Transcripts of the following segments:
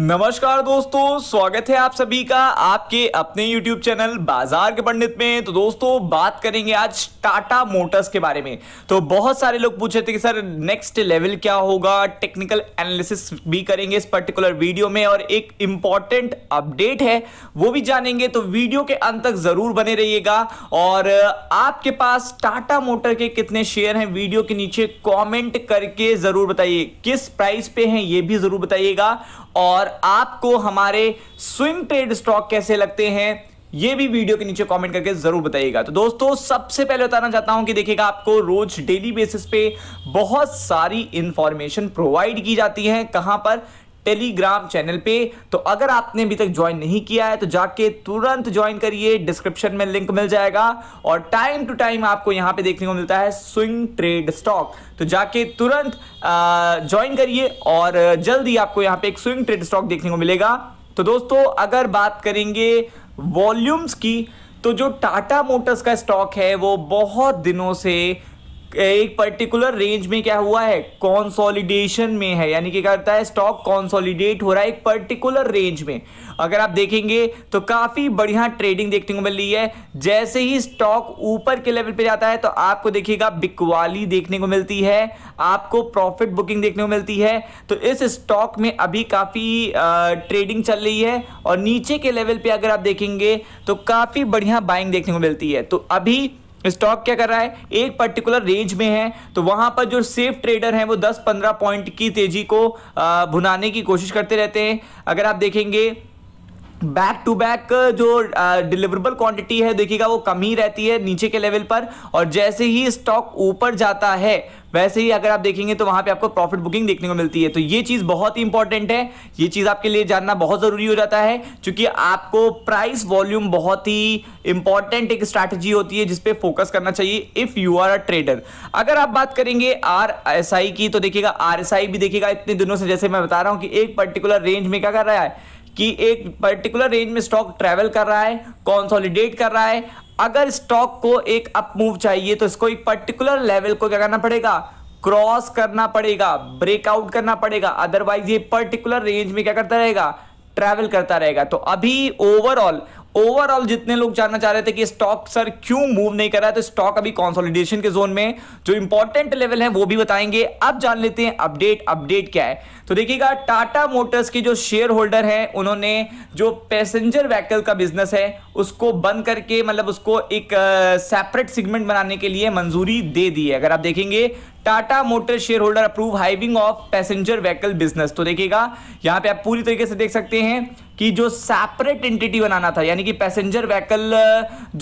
नमस्कार दोस्तों स्वागत है आप सभी का आपके अपने YouTube चैनल बाजार के पंडित में तो दोस्तों बात करेंगे आज टाटा मोटर्स के बारे में तो बहुत सारे लोग पूछे थे कि सर नेक्स्ट लेवल क्या होगा टेक्निकल एनालिसिस भी करेंगे इस पर्टिकुलर वीडियो में और एक इम्पॉर्टेंट अपडेट है वो भी जानेंगे तो वीडियो के अंत तक जरूर बने रहिएगा और आपके पास टाटा मोटर के कितने शेयर हैं वीडियो के नीचे कॉमेंट करके जरूर बताइए किस प्राइस पे है ये भी जरूर बताइएगा और और आपको हमारे स्विंग ट्रेड स्टॉक कैसे लगते हैं ये भी वीडियो के नीचे कमेंट करके जरूर बताइएगा तो दोस्तों सबसे पहले बताना चाहता हूं कि देखिएगा आपको रोज डेली बेसिस पे बहुत सारी इंफॉर्मेशन प्रोवाइड की जाती है कहां पर टेलीग्राम चैनल पे तो अगर आपने अभी तक ज्वाइन नहीं किया है तो जाके तुरंत ज्वाइन करिए डिस्क्रिप्शन में लिंक मिल जाएगा और टाइम टू टाइम आपको यहां पे देखने को मिलता है स्विंग ट्रेड स्टॉक तो जाके तुरंत ज्वाइन करिए और जल्दी आपको यहां पे एक स्विंग ट्रेड स्टॉक देखने को मिलेगा तो दोस्तों अगर बात करेंगे वॉल्यूम्स की तो जो टाटा मोटर्स का स्टॉक है वो बहुत दिनों से एक पर्टिकुलर रेंज में क्या हुआ है कॉन्सोलिडेशन में है यानी कि क्या होता है स्टॉक कॉन्सोलिडेट हो रहा है एक पर्टिकुलर रेंज में अगर आप देखेंगे तो काफ़ी बढ़िया ट्रेडिंग देखने को मिल रही है जैसे ही स्टॉक ऊपर के लेवल पे जाता है तो आपको देखिएगा बिकवाली देखने को मिलती है आपको प्रॉफिट बुकिंग देखने को मिलती है तो इस स्टॉक में अभी काफ़ी ट्रेडिंग चल रही है और नीचे के लेवल पे अगर आप देखेंगे तो काफ़ी बढ़िया बाइंग देखने को मिलती है तो अभी स्टॉक क्या कर रहा है एक पर्टिकुलर रेंज में है तो वहां पर जो सेफ ट्रेडर हैं वो 10-15 पॉइंट की तेजी को भुनाने की कोशिश करते रहते हैं अगर आप देखेंगे बैक टू बैक जो डिलीवरेबल क्वांटिटी है देखिएगा वो कम ही रहती है नीचे के लेवल पर और जैसे ही स्टॉक ऊपर जाता है वैसे ही अगर आप देखेंगे तो वहां पे आपको प्रॉफिट बुकिंग देखने को मिलती है तो ये चीज़ बहुत ही इंपॉर्टेंट है ये चीज़ आपके लिए जानना बहुत ज़रूरी हो जाता है क्योंकि आपको प्राइस वॉल्यूम बहुत ही इंपॉर्टेंट एक स्ट्रैटेजी होती है जिसपे फोकस करना चाहिए if you are a trader अगर आप बात करेंगे आर एस आई की तो देखिएगा आर एस आई भी देखिएगा इतने दिनों से जैसे मैं बता रहा हूँ कि एक पर्टिकुलर रेंज में क्या कर रहा है कि एक पर्टिकुलर रेंज में स्टॉक ट्रैवल कर रहा है कॉन्सोलिडेट कर रहा है अगर स्टॉक को एक अप मूव चाहिए तो इसको एक पर्टिकुलर लेवल को क्या करना पड़ेगा क्रॉस करना पड़ेगा ब्रेकआउट करना पड़ेगा अदरवाइज ये पर्टिकुलर रेंज में क्या करता रहेगा ट्रैवल करता रहेगा तो अभी ओवरऑल ओवरऑल जितने लोग जानना चाह रहे थे कि स्टॉक सर क्यों मूव नहीं कर रहा है तो स्टॉक अभी कॉन्सोलिडेशन के जोन में जो इंपॉर्टेंट लेवल है वो भी बताएंगे अब जान लेते हैं अपडेट अपडेट क्या है तो देखिएगा टाटा मोटर्स के जो शेयर होल्डर हैं उन्होंने जो पैसेंजर व्हीकल का बिजनेस है उसको बंद करके मतलब उसको एक सेपरेट सेगमेंट बनाने के लिए मंजूरी दे दी है अगर आप देखेंगे Tata motor share holder approve hiving of passenger vehicle business तो देखिएगा यहाँ पे आप पूरी तरीके से देख सकते हैं कि जो सेपरेट एंटिटी बनाना था यानी कि पैसेंजर व्हीकल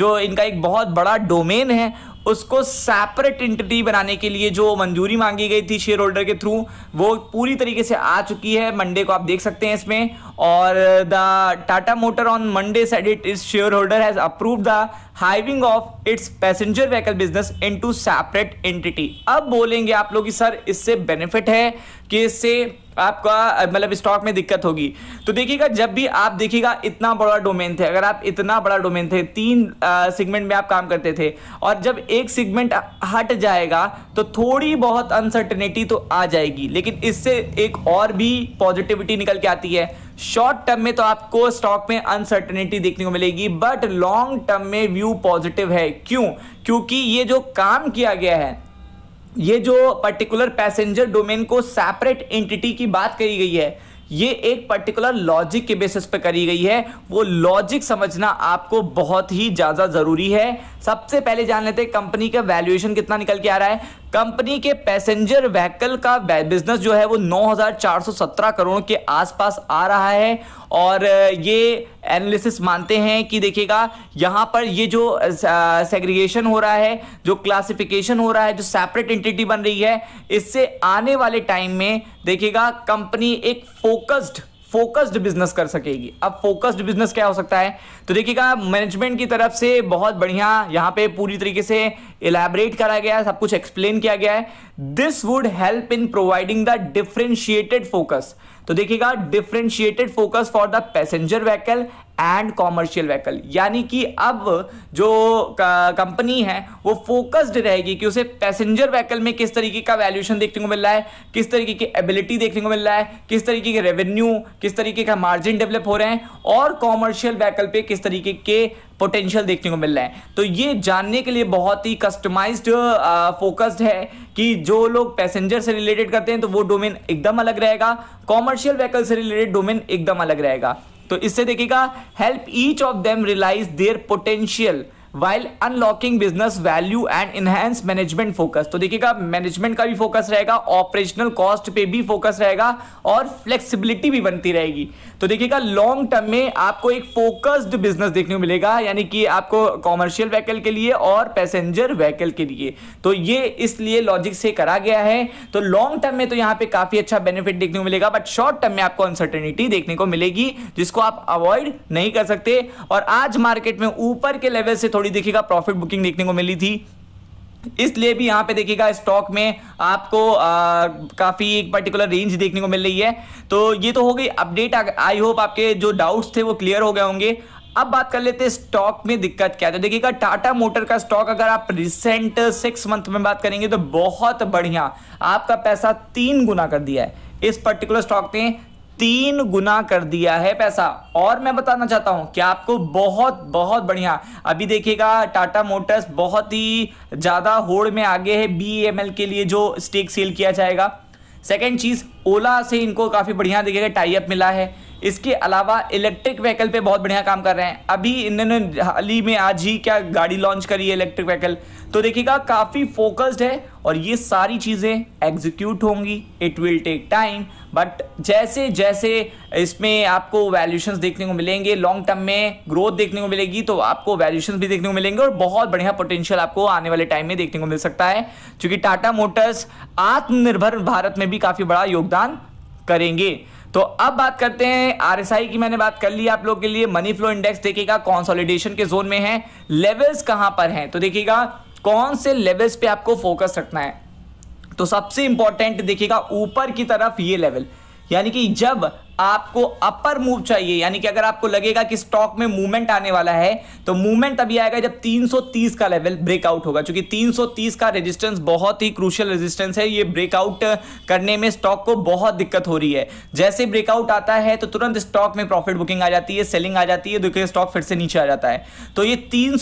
जो इनका एक बहुत बड़ा डोमेन है उसको सेपरेट इंटिटी बनाने के लिए जो मंजूरी मांगी गई थी शेयर होल्डर के थ्रू वो पूरी तरीके से आ चुकी है मंडे को आप देख सकते हैं इसमें और the Tata motor on Monday said it is share holder has approve the hiving of its passenger vehicle business into separate entity अब बोलेंगे आप लोग कि सर इससे बेनिफिट है कि इससे आपका मतलब स्टॉक में दिक्कत होगी तो देखिएगा जब भी आप देखिएगा इतना बड़ा डोमेन थे अगर आप इतना बड़ा डोमेन थे तीन सेगमेंट में आप काम करते थे और जब एक सेगमेंट हट जाएगा तो थोड़ी बहुत अनसर्टेनिटी तो आ जाएगी लेकिन इससे एक और भी पॉजिटिविटी निकल के आती है शॉर्ट टर्म में तो आपको स्टॉक में अनसर्टेनिटी देखने को मिलेगी बट लॉन्ग टर्म में व्यू पॉजिटिव है क्यों क्योंकि ये जो काम किया गया है ये जो पर्टिकुलर पैसेंजर डोमेन को सेपरेट एंटिटी की बात करी गई है ये एक पर्टिकुलर लॉजिक के बेसिस पे करी गई है वो लॉजिक समझना आपको बहुत ही ज़्यादा ज़रूरी है सबसे पहले जान लेते हैं कंपनी का वैल्यूएशन कितना निकल के आ रहा है कंपनी के पैसेंजर व्हीकल का बिजनेस जो है वो 9,417 करोड़ के आसपास आ रहा है और ये एनालिसिस मानते हैं कि देखिएगा यहाँ पर ये जो सेग्रीगेशन हो रहा है जो क्लासिफिकेशन हो रहा है जो सेपरेट एंटिटी बन रही है इससे आने वाले टाइम में देखिएगा कंपनी एक फोकस्ड फोकस्ड बिजनेस कर सकेगी अब फोकस्ड बिजनेस क्या हो सकता है तो देखिएगा मैनेजमेंट की तरफ से बहुत बढ़िया यहाँ पे पूरी तरीके से इलेबरेट करा गया है सब कुछ एक्सप्लेन किया गया है this would help in providing the differentiated focus तो देखिएगा differentiated focus for the passenger vehicle and commercial vehicle यानी कि अब जो कंपनी है वो फोकस्ड रहेगी कि उसे पैसेंजर व्हीकल में किस तरीके का वैल्यूशन देखने को मिल रहा है किस तरीके की एबिलिटी देखने को मिल रहा है किस तरीके के रेवेन्यू किस तरीके का मार्जिन डेवलप हो रहे हैं और कॉमर्शियल व्हीकल पे किस तरीके के पोटेंशियल देखने को मिल रहा है तो ये जानने के लिए बहुत ही कस्टमाइज्ड फोकस्ड है कि जो लोग पैसेंजर से रिलेटेड करते हैं तो वो डोमेन एकदम अलग रहेगा कॉमर्शियल व्हीकल से रिलेटेड डोमेन एकदम अलग रहेगा तो इससे देखिएगा help each of them realize their potential while unlocking business value and enhance management focus तो देखिएगा मैनेजमेंट का भी फोकस रहेगा ऑपरेशनल कॉस्ट पे भी फोकस रहेगा और फ्लेक्सिबिलिटी भी बनती रहेगी तो देखिएगा लॉन्ग टर्म में आपको एक फोकस्ड बिजनेस देखने को मिलेगा यानी कि आपको कॉमर्शियल व्हीकल के लिए और पैसेंजर व्हीकल के लिए तो ये इसलिए लॉजिक से करा गया है तो लॉन्ग टर्म में तो यहाँ पे काफी अच्छा बेनिफिट देखने को मिलेगा बट शॉर्ट टर्म में आपको अनसर्टेनिटी देखने को मिलेगी जिसको आप अवॉइड नहीं कर सकते और आज मार्केट में ऊपर के लेवल से थोड़ी थोड़ी देखिएगा प्रॉफिट बुकिंग देखने को मिली थी इसलिए भी यहाँ पे देखिएगा स्टॉक में आपको आ, काफी एक पर्टिकुलर रेंज देखने को मिल रही है तो ये तो हो गई अपडेट आई होप आपके जो डाउट्स थे वो क्लियर हो गए होंगे अब बात कर लेते हैं स्टॉक में दिक्कत क्या है तो देखिएगा टाटा मोटर का स्टॉक अगर आप रिसेंट सिक्स मंथ में बात करेंगे तो बहुत बढ़िया आपका पैसा तीन गुना कर दिया है इस पर्टिकुलर स्टॉक ने तीन गुना कर दिया है पैसा और मैं बताना चाहता हूं कि आपको बहुत बहुत बढ़िया अभी देखिएगा टाटा मोटर्स बहुत ही ज़्यादा होड़ में आगे है बी के लिए जो स्टेक सेल किया जाएगा सेकेंड चीज़ ओला से इनको काफ़ी बढ़िया देखिएगा टाई अप मिला है इसके अलावा इलेक्ट्रिक व्हीकल पे बहुत बढ़िया काम कर रहे हैं अभी इन्होंने हाल ही में आज ही क्या गाड़ी लॉन्च करी है इलेक्ट्रिक व्हीकल तो देखिएगा काफ़ी फोकस्ड है और ये सारी चीज़ें एग्जीक्यूट होंगी it will take time but जैसे जैसे इसमें आपको वैल्यूशंस देखने को मिलेंगे लॉन्ग टर्म में ग्रोथ देखने को मिलेगी तो आपको वैल्यूशंस भी देखने को मिलेंगे और बहुत बढ़िया पोटेंशियल आपको आने वाले टाइम में देखने को मिल सकता है क्योंकि टाटा मोटर्स आत्मनिर्भर भारत में भी काफ़ी बड़ा योगदान करेंगे तो अब बात करते हैं आरएसआई की मैंने बात कर ली आप लोग के लिए मनी फ्लो इंडेक्स देखिएगा कॉन्सोलिडेशन के जोन में है लेवल्स कहां पर हैं तो देखिएगा कौन से लेवल्स पे आपको फोकस रखना है तो सबसे इंपॉर्टेंट देखिएगा ऊपर की तरफ ये लेवल यानी कि जब आपको अपर मूव चाहिए यानी कि अगर आपको लगेगा कि स्टॉक में मूवमेंट आने वाला है तो मूवमेंट तभी आएगा जब 330 का लेवल ब्रेकआउट होगा क्योंकि 330 का रेजिस्टेंस बहुत ही क्रूशियल रेजिस्टेंस है ये ब्रेकआउट करने में स्टॉक को बहुत दिक्कत हो रही है जैसे ब्रेकआउट आता है तो तुरंत स्टॉक में प्रॉफिट बुकिंग आ जाती है सेलिंग आ जाती है देखिए तो स्टॉक फिर से नीचे आ जाता है तो ये तीन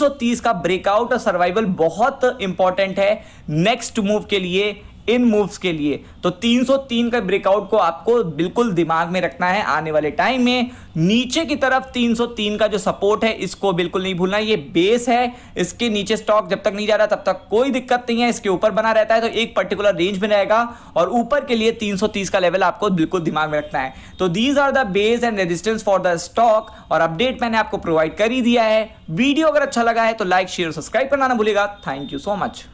का ब्रेकआउट और सर्वाइवल बहुत इंपॉर्टेंट है नेक्स्ट मूव के लिए इन मूव्स के लिए तो 303 का ब्रेकआउट को आपको बिल्कुल दिमाग में रखना है आने वाले टाइम में नीचे की तरफ 303 का जो सपोर्ट है इसको बिल्कुल नहीं भूलना ये बेस है इसके नीचे स्टॉक जब तक नहीं जा रहा तब तक कोई दिक्कत नहीं है इसके ऊपर बना रहता है तो एक पर्टिकुलर रेंज में रहेगा और ऊपर के लिए 330 का लेवल आपको बिल्कुल दिमाग में रखना है तो these are the base and resistance for the stock और अपडेट मैंने आपको प्रोवाइड कर ही दिया है वीडियो अगर अच्छा लगा है तो लाइक शेयर सब्सक्राइब करना ना भूलेगा थैंक यू सो मच